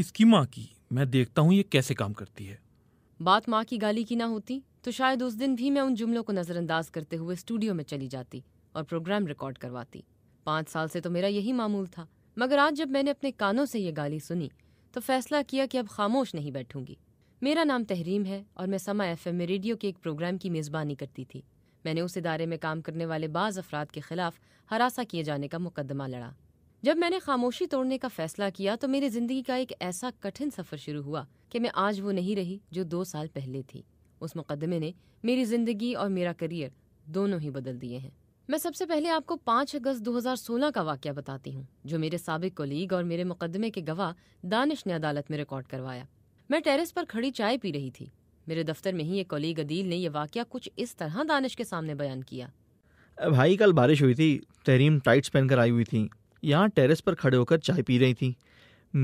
اس کی ماں کی میں دیکھتا ہوں یہ کیسے کام کرتی ہے بات ماں کی گالی کی نہ ہوتی تو شاید اس دن بھی میں ان جملوں کو نظر انداز کرتے ہوئے اسٹوڈیو میں چلی جاتی اور پروگرام ریکارڈ کرواتی پانچ سال سے تو میرا یہی معمول تھا مگر آج جب میں نے اپنے کانوں سے یہ گالی سنی تو فیصلہ کیا کہ اب خاموش نہیں بیٹھوں گی میرا نام تحریم ہے اور میں سما ایف ایم میں ریڈیو کے ایک پروگرام کی میزبانی کرتی تھی میں نے اس ادارے میں کام کرنے والے بعض افراد کے خلاف ہراساں کیے جانے کا مقدمہ لڑا جب میں نے خاموشی توڑنے کا فیصلہ کیا تو میری زندگی کا ایک ایسا کٹھن سفر شروع ہوا کہ میں آج وہ نہیں رہی جو دو سال پہلے تھی اس مقدمے نے میری زندگی اور میرا کریئر دونوں ہی بدل دیے ہیں میں سب سے پہلے آپ کو پانچ اگست دو ہزار سولہ کا واقعہ بتاتی ہوں جو میرے سابق کولیگ اور میرے مقدمے کے گواہ دانش نے عدالت میں ریکارڈ کروایا میں ٹیرس پر کھڑی چائے پی رہی تھی میرے دفتر میں ہی ایک کولیگ عدیل نے یہ واقعہ کچھ اس طرح دانش کے سامنے بیان کیا بھائی کل بارش ہوئی تھی تحریم ٹائٹس پہن کر آئی ہوئی تھیں یہاں ٹیرس پر کھڑے ہو کر چائے پی رہی تھی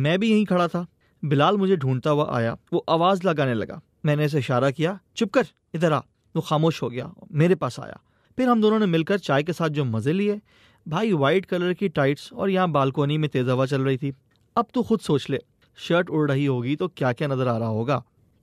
میں بھی یہیں کھڑا تھا بلال مجھے ڈھونڈتا ہوا آیا وہ آواز لگانے لگا میں نے اسے اشارہ کیا چپ کر ادھر آ وہ خاموش ہو گیا میرے پاس آیا پھر ہم دونوں نے مل کر چائے کے ساتھ جو مزے لیے بھائی وائٹ کلر کی ٹائٹس اور یہاں بالکونی میں تیز ہوا چل رہی تھی اب تو خود سوچ لے شرٹ اڑ رہی ہوگی تو کیا کیا نظر آ رہا ہوگا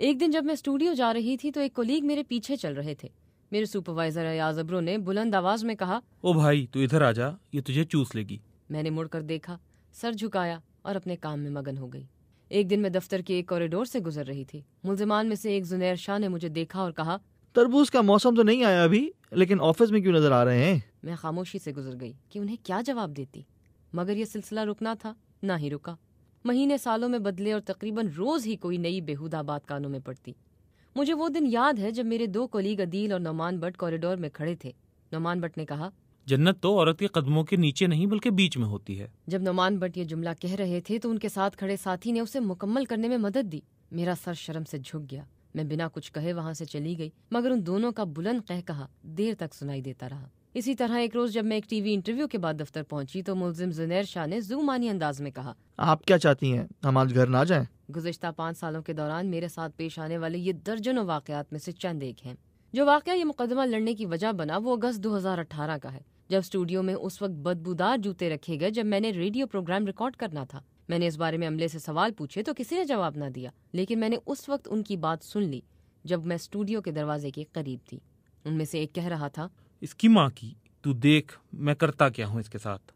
ایک دن جب میں اسٹوڈیو جا رہی تھی تو ایک کولیگ میرے پیچھے چل رہے تھے میرے سپروائزر ایاز ابرو نے بلند آواز میں کہا او بھائی تو ادھر آ جا یہ تجھے چوس لے گی میں نے مڑ کر دیکھا سر جھکایا اور اپنے کام میں مگن ہو گئی ایک دن میں دفتر کے ایک کوریڈور سے گزر رہی تھی ملزمان میں سے ایک زنیر شاہ نے مجھے دیکھا اور کہا تربوز کا موسم تو نہیں آیا ابھی لیکن میں کیوں نظر آ رہے ہیں میں خاموشی سے گزر گئی کہ انہیں کیا جواب دیتی مگر یہ سلسلہ رکنا تھا نہ ہی رکا مہینے سالوں میں بدلے اور تقریباً روز ہی کوئی نئی بےحدا بات کانوں میں پڑتی مجھے وہ دن یاد ہے جب میرے دو کولیگ عدیل اور نعمان بٹ کوریڈور میں کھڑے تھے نعمان بٹ نے کہا جنت تو عورت کے قدموں کے نیچے نہیں بلکہ بیچ میں ہوتی ہے جب نعمان بٹ یہ جملہ کہہ رہے تھے تو ان کے ساتھ کھڑے ساتھی نے اسے مکمل کرنے میں مدد دی میرا سر شرم سے جھک گیا میں بنا کچھ کہے وہاں سے چلی گئی مگر ان دونوں کا بلند کہہ کہا دیر تک سنائی دیتا رہا اسی طرح ایک روز جب میں ایک ٹی وی انٹرویو کے بعد دفتر پہنچی تو ملزم زنیر شاہ نے زومانی انداز میں کہا آپ کیا چاہتی ہیں ہم آج گھر نہ جائیں گزشتہ پانچ سالوں کے دوران میرے ساتھ پیش آنے والے یہ درجنوں واقعات میں سے چند ایک ہیں جو واقعہ یہ مقدمہ لڑنے کی وجہ بنا وہ اگست دو ہزار اٹھارہ کا ہے جب اسٹوڈیو میں اس وقت بدبودار جوتے رکھے گئے جب میں نے ریڈیو پروگرام ریکارڈ کرنا تھا میں نے اس بارے میں عملے سے سوال پوچھے تو کسی نے جواب نہ دیا لیکن میں نے اس وقت ان کی بات سن لی جب میں اسٹوڈیو کے دروازے کے قریب تھی ان میں سے ایک کہہ رہا تھا اس کی کی ماں تو دیکھ میں کرتا کیا ہوں اس کے ساتھ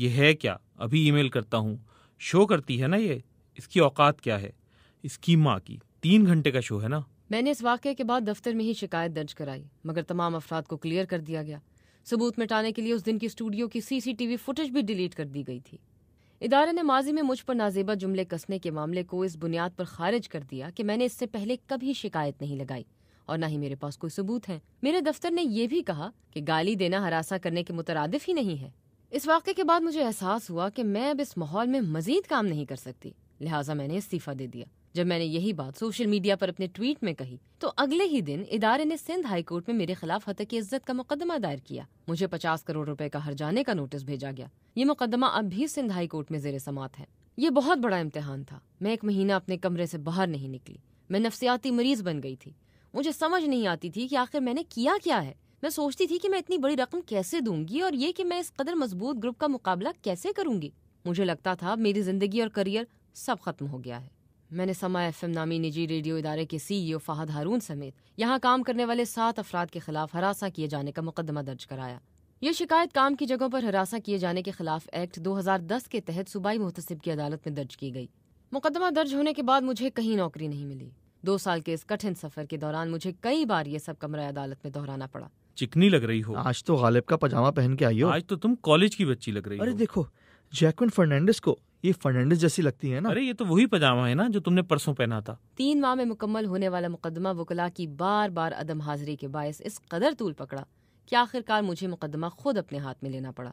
یہ ہے کیا ابھی ای میل کرتا ہوں شو کرتی ہے نا یہ اس کی اوقات کیا ہے اس کی ماں کی تین گھنٹے کا شو ہے نا میں نے اس واقعے کے بعد دفتر میں ہی شکایت درج کرائی مگر تمام افراد کو کلیئر کر دیا گیا ثبوت مٹانے کے لیے اس دن کی اسٹوڈیو کی C C T V footage بھی ڈیلیٹ کر دی گئی تھی ادارہ نے ماضی میں مجھ پر نازیبہ جملے کسنے کے معاملے کو اس بنیاد پر خارج کر دیا کہ میں نے اس سے پہلے کبھی شکایت نہیں لگائی اور نہ ہی میرے پاس کوئی ثبوت ہے میرے دفتر نے یہ بھی کہا کہ گالی دینا ہراساں کرنے کے مترادف ہی نہیں ہے اس واقعے کے بعد مجھے احساس ہوا کہ میں اب اس ماحول میں مزید کام نہیں کر سکتی لہٰذا میں نے استعفیٰ دے دیا جب میں نے یہی بات سوشل میڈیا پر اپنے ٹویٹ میں کہی تو اگلے ہی دن ادارے نے سندھ ہائی کورٹ میں میرے خلاف ہت کی عزت کا مقدمہ دائر کیا مجھے پچاس کروڑ روپے کا ہر جانے کا نوٹس بھیجا گیا یہ مقدمہ اب بھی سندھ ہائی کورٹ میں زیر سماعت ہے یہ بہت بڑا امتحان تھا میں ایک مہینہ اپنے کمرے سے باہر نہیں نکلی میں نفسیاتی مریض بن گئی تھی مجھے سمجھ نہیں آتی تھی کہ آخر میں نے کیا کیا ہے میں سوچتی تھی کہ میں اتنی بڑی رقم کیسے دوں گی اور یہ کہ میں اس قدر مضبوط گروپ کا مقابلہ کیسے کروں گی مجھے لگتا تھا میری زندگی اور کریئر سب ختم ہو گیا ہے میں نے سما ایف ایم نامی نجی ریڈیو ادارے کے سی ای او فہد ہارون سمیت یہاں کام کرنے والے سات افراد کے خلاف ہراساں کیے جانے کا مقدمہ درج کرایا یہ شکایت کام کی جگہوں پر ہراساں کیے جانے کے خلاف ایکٹ دو ہزار دس کے تحت صوبائی محتسب کی عدالت میں درج کی گئی مقدمہ درج ہونے کے بعد مجھے کہیں نوکری نہیں ملی دو سال کے اس کٹھن سفر کے دوران مجھے کئی بار یہ سب کمرہ عدالت میں دہرانا پڑا چکنی لگ رہی ہو آج تو غالب کا پاجامہ پہن کے آئی ہو آج تو تم کالج کی بچی لگ رہی ارے دیکھو جیکوین فرنینڈس کو یہ فرنینڈس جیسی لگتی ہے نا ارے یہ تو وہی ہے نا جو تم نے پرسوں پہنا تھا تین ماہ میں مکمل ہونے والا مقدمہ وکلا کی بار بار عدم حاضری کے باعث اس قدر طول پکڑا کہ آخر کار مجھے مقدمہ خود اپنے ہاتھ میں لینا پڑا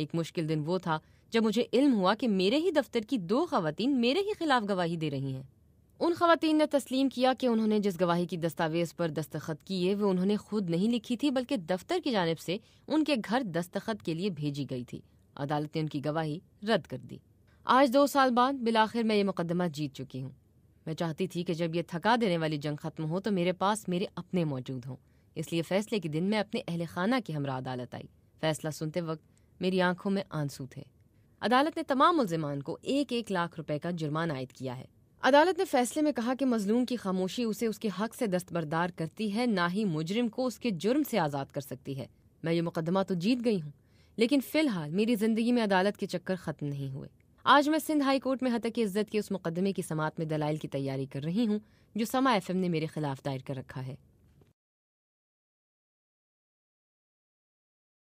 ایک مشکل دن وہ تھا جب مجھے علم ہوا کہ میرے ہی دفتر کی دو خواتین میرے ہی خلاف گواہی دے رہی ہیں ان خواتین نے تسلیم کیا کہ انہوں نے جس گواہی کی دستاویز پر دستخط کیے وہ انہوں نے خود نہیں لکھی تھی بلکہ دفتر کی جانب سے ان کے گھر دستخط کے لیے بھیجی گئی تھی عدالت نے ان کی گواہی رد کر دی آج دو سال بعد بالآخر میں یہ مقدمہ جیت چکی ہوں میں چاہتی تھی کہ جب یہ تھکا دینے والی جنگ ختم ہو تو میرے پاس میرے اپنے موجود ہوں اس لیے فیصلے کے دن میں اپنے اہل خانہ کی ہمراہ عدالت آئی فیصلہ سنتے وقت میری آنکھوں میں آنسو تھے عدالت نے تمام ملزمان کو ایک ایک لاکھ روپے کا جرمانہ عائد کیا ہے عدالت نے فیصلے میں کہا کہ مظلوم کی خاموشی اسے اس کے حق سے دستبردار کرتی ہے نہ ہی مجرم کو اس کے جرم سے آزاد کر سکتی ہے میں یہ مقدمہ تو جیت گئی ہوں لیکن فی الحال میری زندگی میں عدالت کے چکر ختم نہیں ہوئے آج میں سندھ ہائی کورٹ میں حتق عزت کے اس مقدمے کی سماعت میں دلائل کی تیاری کر رہی ہوں جو سما ایف ایم نے میرے خلاف دائر کر رکھا ہے